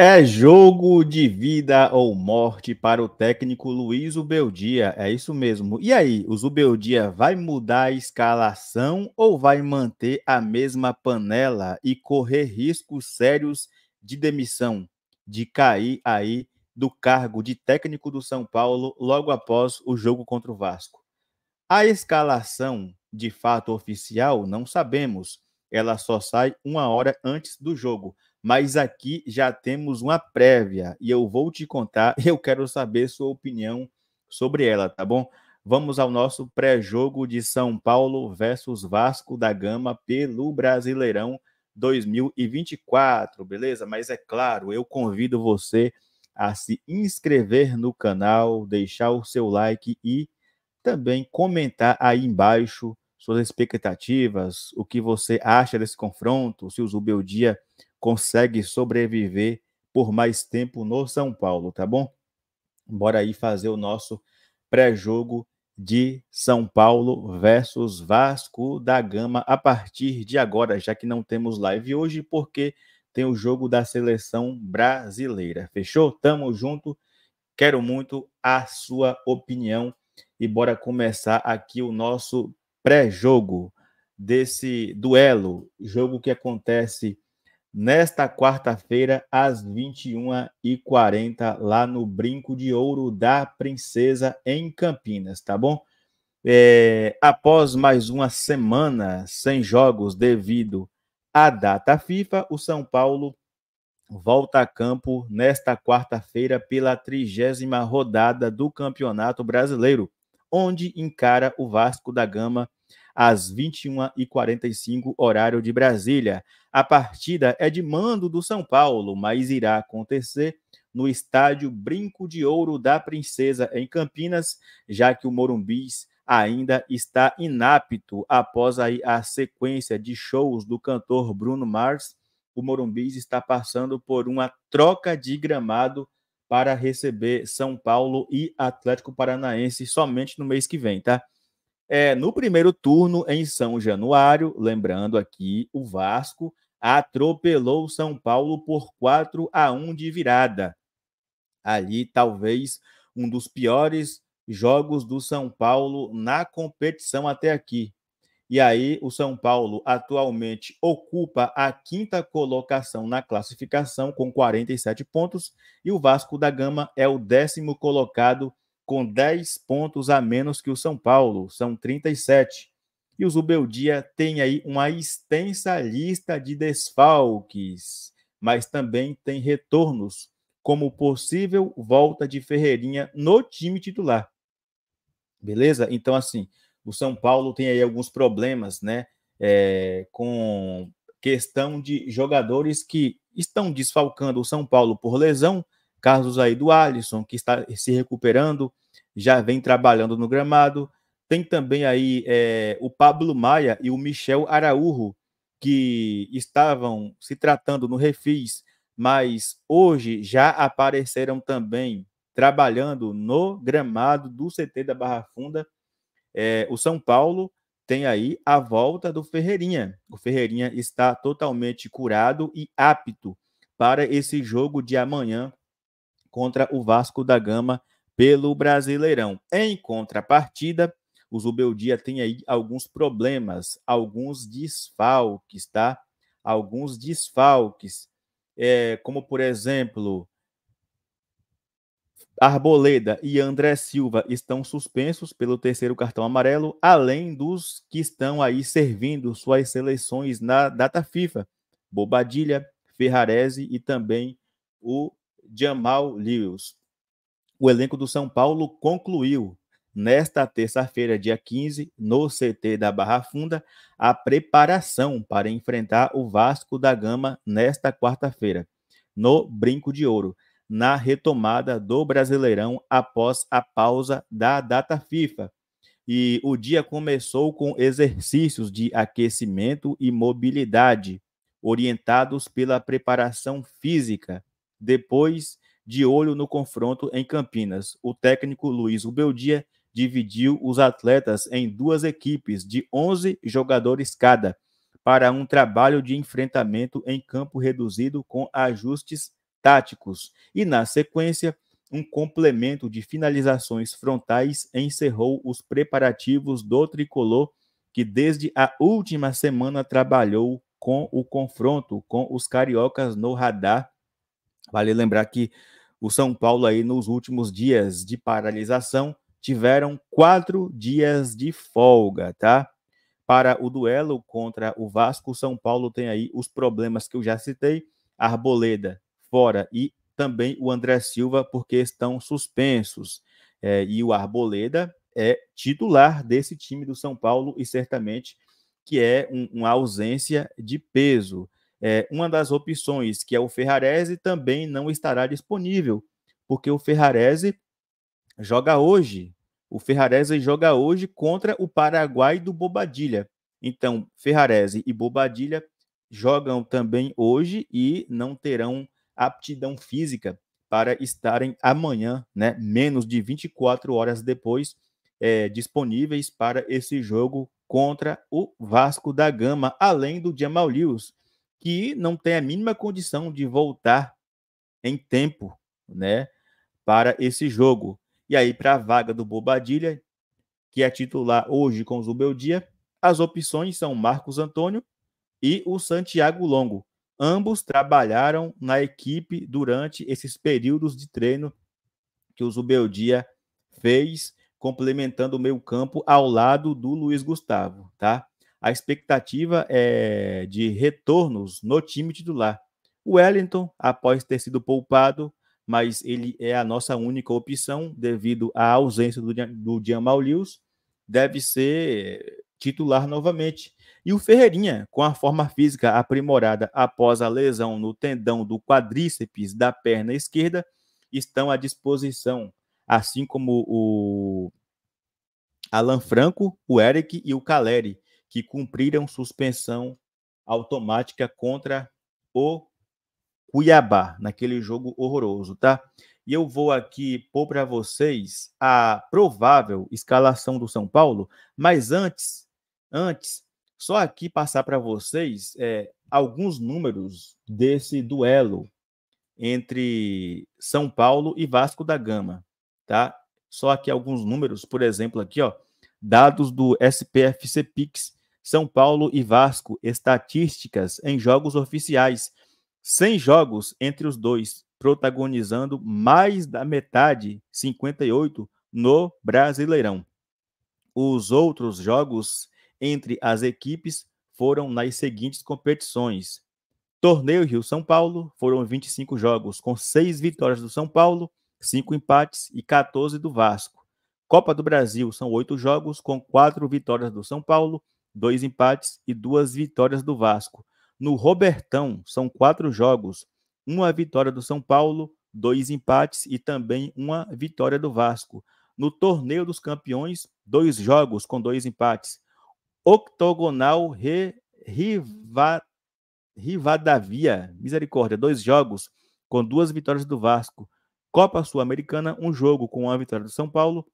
É jogo de vida ou morte para o técnico Luiz Ubeldia, é isso mesmo. E aí, o Ubeldia vai mudar a escalação ou vai manter a mesma panela e correr riscos sérios de demissão, de cair aí do cargo de técnico do São Paulo logo após o jogo contra o Vasco? A escalação, de fato oficial, não sabemos. Ela só sai uma hora antes do jogo mas aqui já temos uma prévia e eu vou te contar, eu quero saber sua opinião sobre ela, tá bom? Vamos ao nosso pré-jogo de São Paulo versus Vasco da Gama pelo Brasileirão 2024, beleza? Mas é claro, eu convido você a se inscrever no canal, deixar o seu like e também comentar aí embaixo suas expectativas, o que você acha desse confronto, se o Zubeldia consegue sobreviver por mais tempo no São Paulo, tá bom? Bora aí fazer o nosso pré-jogo de São Paulo versus Vasco da Gama a partir de agora, já que não temos live hoje, porque tem o jogo da seleção brasileira. Fechou? Tamo junto. Quero muito a sua opinião e bora começar aqui o nosso pré-jogo desse duelo, jogo que acontece nesta quarta-feira, às 21h40, lá no Brinco de Ouro da Princesa, em Campinas, tá bom? É, após mais uma semana sem jogos devido à data FIFA, o São Paulo volta a campo nesta quarta-feira pela trigésima rodada do Campeonato Brasileiro, onde encara o Vasco da Gama às 21h45, horário de Brasília. A partida é de mando do São Paulo, mas irá acontecer no estádio Brinco de Ouro da Princesa, em Campinas, já que o Morumbis ainda está inapto após a, a sequência de shows do cantor Bruno Mars. O Morumbis está passando por uma troca de gramado para receber São Paulo e Atlético Paranaense somente no mês que vem, tá? é, no primeiro turno em São Januário, lembrando aqui, o Vasco atropelou São Paulo por 4 a 1 de virada. Ali, talvez um dos piores jogos do São Paulo na competição até aqui. E aí, o São Paulo atualmente ocupa a quinta colocação na classificação com 47 pontos e o Vasco da Gama é o décimo colocado com 10 pontos a menos que o São Paulo, são 37. E o Zubeldia tem aí uma extensa lista de desfalques, mas também tem retornos, como possível volta de Ferreirinha no time titular. Beleza? Então, assim, o São Paulo tem aí alguns problemas, né? É, com questão de jogadores que estão desfalcando o São Paulo por lesão, Casos aí do Alisson, que está se recuperando, já vem trabalhando no gramado. Tem também aí é, o Pablo Maia e o Michel Araújo, que estavam se tratando no Refis, mas hoje já apareceram também trabalhando no gramado do CT da Barra Funda. É, o São Paulo tem aí a volta do Ferreirinha. O Ferreirinha está totalmente curado e apto para esse jogo de amanhã contra o Vasco da Gama pelo Brasileirão. Em contrapartida, o Zubeldia tem aí alguns problemas, alguns desfalques, tá? Alguns desfalques, é, como por exemplo, Arboleda e André Silva estão suspensos pelo terceiro cartão amarelo, além dos que estão aí servindo suas seleções na data FIFA. Bobadilha, Ferrarese e também o Jamal Lewis. O elenco do São Paulo concluiu nesta terça-feira, dia 15, no CT da Barra Funda, a preparação para enfrentar o Vasco da Gama nesta quarta-feira, no Brinco de Ouro, na retomada do Brasileirão após a pausa da data FIFA. E o dia começou com exercícios de aquecimento e mobilidade, orientados pela preparação física depois de olho no confronto em Campinas. O técnico Luiz Ubeldia dividiu os atletas em duas equipes de 11 jogadores cada para um trabalho de enfrentamento em campo reduzido com ajustes táticos. E na sequência, um complemento de finalizações frontais encerrou os preparativos do tricolor que desde a última semana trabalhou com o confronto com os cariocas no radar Vale lembrar que o São Paulo aí nos últimos dias de paralisação tiveram quatro dias de folga, tá? Para o duelo contra o Vasco, o São Paulo tem aí os problemas que eu já citei: Arboleda fora e também o André Silva, porque estão suspensos. É, e o Arboleda é titular desse time do São Paulo e certamente que é um, uma ausência de peso é, uma das opções, que é o Ferrarese, também não estará disponível, porque o Ferrarese joga hoje. O Ferrarese joga hoje contra o Paraguai do Bobadilha. Então, Ferrarese e Bobadilha jogam também hoje e não terão aptidão física para estarem amanhã, né, menos de 24 horas depois, é, disponíveis para esse jogo contra o Vasco da Gama, além do Jamal Lewis, que não tem a mínima condição de voltar em tempo, né, para esse jogo. E aí para a vaga do Bobadilha, que é titular hoje com o Zubeldia, as opções são Marcos Antônio e o Santiago Longo. Ambos trabalharam na equipe durante esses períodos de treino que o Zubeldia fez, complementando o meio-campo ao lado do Luiz Gustavo, tá? a expectativa é de retornos no time titular. O Wellington, após ter sido poupado, mas ele é a nossa única opção devido à ausência do, do Jamal Lewis, deve ser titular novamente. E o Ferreirinha, com a forma física aprimorada após a lesão no tendão do quadríceps da perna esquerda, estão à disposição, assim como o Alan Franco, o Eric e o Caleri que cumpriram suspensão automática contra o Cuiabá, naquele jogo horroroso, tá? E eu vou aqui pôr para vocês a provável escalação do São Paulo, mas antes, antes, só aqui passar para vocês é, alguns números desse duelo entre São Paulo e Vasco da Gama, tá? Só aqui alguns números, por exemplo, aqui, ó, dados do SPFC Pix são Paulo e Vasco, estatísticas em jogos oficiais. 100 jogos entre os dois, protagonizando mais da metade, 58, no Brasileirão. Os outros jogos entre as equipes foram nas seguintes competições: Torneio Rio São Paulo, foram 25 jogos, com 6 vitórias do São Paulo, 5 empates e 14 do Vasco. Copa do Brasil, são 8 jogos, com 4 vitórias do São Paulo, dois empates e duas vitórias do Vasco. No Robertão, são quatro jogos: uma vitória do São Paulo, dois empates e também uma vitória do Vasco. No Torneio dos Campeões, dois jogos com dois empates. Octogonal Re, Riva, Rivadavia, misericórdia, dois jogos com duas vitórias do Vasco. Copa Sul-Americana, um jogo com uma vitória do São Paulo.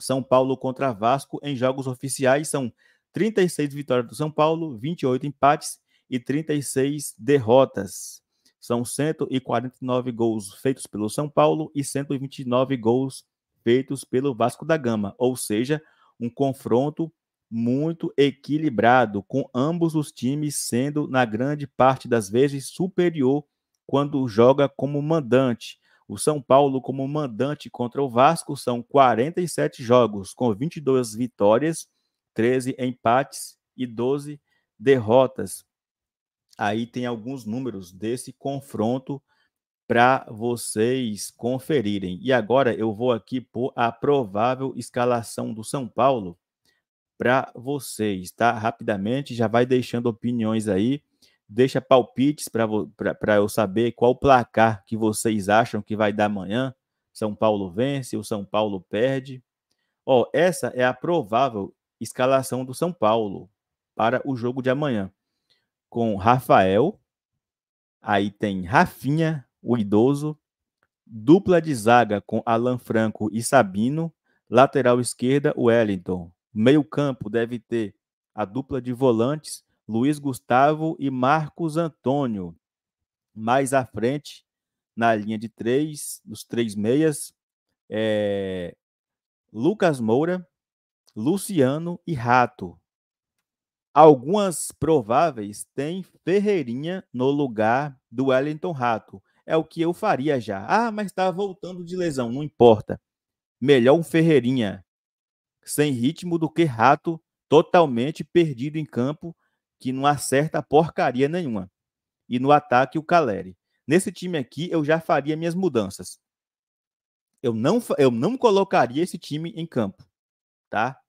São Paulo contra Vasco em jogos oficiais são 36 vitórias do São Paulo, 28 empates e 36 derrotas. São 149 gols feitos pelo São Paulo e 129 gols feitos pelo Vasco da Gama, ou seja, um confronto muito equilibrado, com ambos os times sendo, na grande parte das vezes, superior quando joga como mandante. O São Paulo, como mandante contra o Vasco, são 47 jogos, com 22 vitórias 13 empates e 12 derrotas. Aí tem alguns números desse confronto para vocês conferirem. E agora eu vou aqui por a provável escalação do São Paulo para vocês, tá? Rapidamente, já vai deixando opiniões aí, deixa palpites para eu saber qual placar que vocês acham que vai dar amanhã. São Paulo vence, ou São Paulo perde. Ó, essa é a provável escalação do São Paulo para o jogo de amanhã. Com Rafael, aí tem Rafinha, o idoso, dupla de zaga com Alan Franco e Sabino, lateral esquerda, Wellington. Meio-campo deve ter a dupla de volantes, Luiz Gustavo e Marcos Antônio. Mais à frente, na linha de três, dos três meias, é... Lucas Moura, Luciano e Rato. Algumas prováveis têm Ferreirinha no lugar do Wellington Rato. É o que eu faria já. Ah, mas está voltando de lesão, não importa. Melhor um Ferreirinha sem ritmo do que Rato totalmente perdido em campo, que não acerta porcaria nenhuma. E no ataque o Caleri. Nesse time aqui eu já faria minhas mudanças. Eu não eu não colocaria esse time em campo, tá?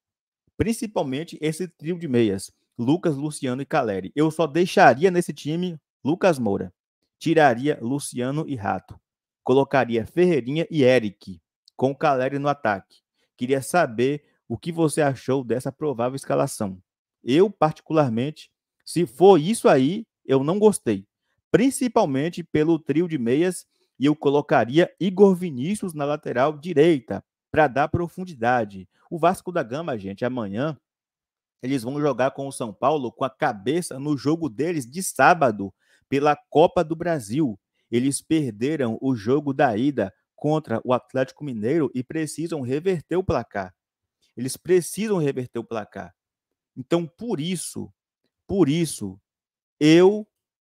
principalmente esse trio de meias, Lucas, Luciano e Caleri. Eu só deixaria nesse time Lucas Moura, tiraria Luciano e Rato, colocaria Ferreirinha e Eric, com Caleri no ataque. Queria saber o que você achou dessa provável escalação. Eu, particularmente, se for isso aí, eu não gostei, principalmente pelo trio de meias e eu colocaria Igor Vinícius na lateral direita, para dar profundidade. O Vasco da Gama, gente, amanhã eles vão jogar com o São Paulo com a cabeça no jogo deles de sábado pela Copa do Brasil. Eles perderam o jogo da ida contra o Atlético Mineiro e precisam reverter o placar. Eles precisam reverter o placar. Então, por isso, por isso, eu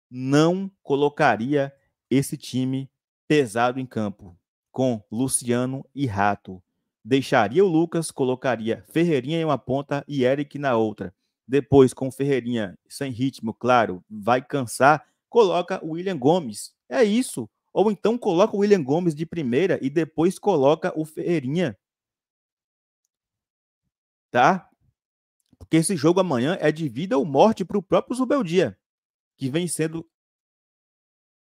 não colocaria esse time pesado em campo com Luciano e Rato. Deixaria o Lucas, colocaria Ferreirinha em uma ponta e Eric na outra. Depois, com Ferreirinha sem ritmo, claro, vai cansar, coloca o William Gomes. É isso. Ou então coloca o William Gomes de primeira e depois coloca o Ferreirinha. Tá? Porque esse jogo amanhã é de vida ou morte para o próprio Zubeldia, que vem sendo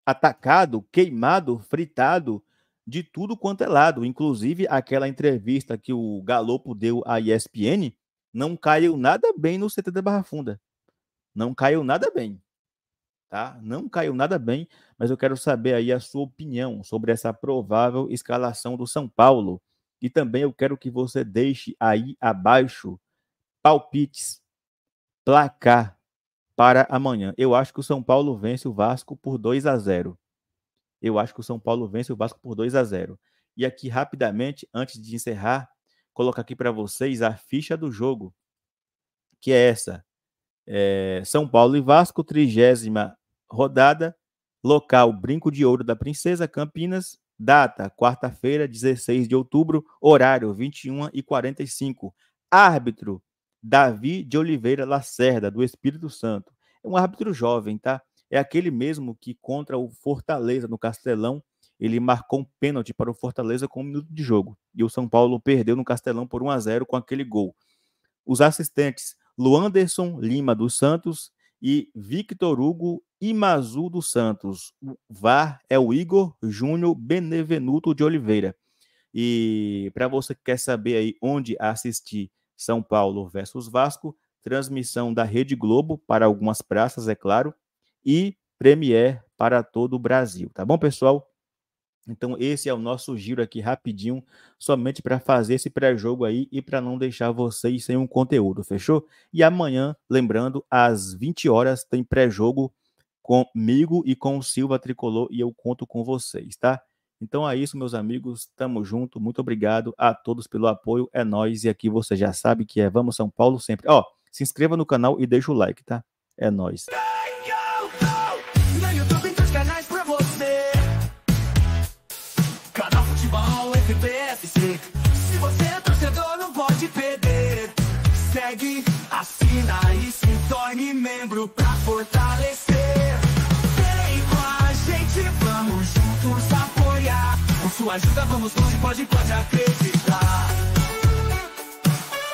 atacado, queimado, fritado de tudo quanto é lado. Inclusive, aquela entrevista que o Galopo deu à ESPN não caiu nada bem no CT da Barra Funda. Não caiu nada bem. Tá? Não caiu nada bem, mas eu quero saber aí a sua opinião sobre essa provável escalação do São Paulo. E também eu quero que você deixe aí abaixo palpites, placar para amanhã. Eu acho que o São Paulo vence o Vasco por 2 a 0. Eu acho que o São Paulo vence o Vasco por 2 a 0. E aqui, rapidamente, antes de encerrar, colocar aqui para vocês a ficha do jogo, que é essa. É, São Paulo e Vasco, trigésima rodada, local Brinco de Ouro da Princesa, Campinas, data quarta-feira, 16 de outubro, horário 21 e 45 Árbitro Davi de Oliveira Lacerda, do Espírito Santo. É um árbitro jovem, tá? é aquele mesmo que contra o Fortaleza no Castelão, ele marcou um pênalti para o Fortaleza com um minuto de jogo. E o São Paulo perdeu no Castelão por 1 a 0 com aquele gol. Os assistentes Luanderson Lima dos Santos e Victor Hugo Imazu dos Santos. O VAR é o Igor Júnior Benevenuto de Oliveira. E para você que quer saber aí onde assistir São Paulo versus Vasco, transmissão da Rede Globo para algumas praças, é claro, e premier para todo o Brasil, tá bom, pessoal? Então, esse é o nosso giro aqui rapidinho, somente para fazer esse pré-jogo aí e para não deixar vocês sem um conteúdo, fechou? E amanhã, lembrando, às 20 horas tem pré-jogo comigo e com o Silva Tricolor e eu conto com vocês, tá? Então é isso, meus amigos. Tamo junto. Muito obrigado a todos pelo apoio. É nós e aqui você já sabe que é Vamos São Paulo sempre. Ó, se inscreva no canal e deixa o like, tá? É nós. e se torne membro pra fortalecer. Vem com a gente, vamos juntos apoiar. Com sua ajuda vamos longe, pode, pode acreditar.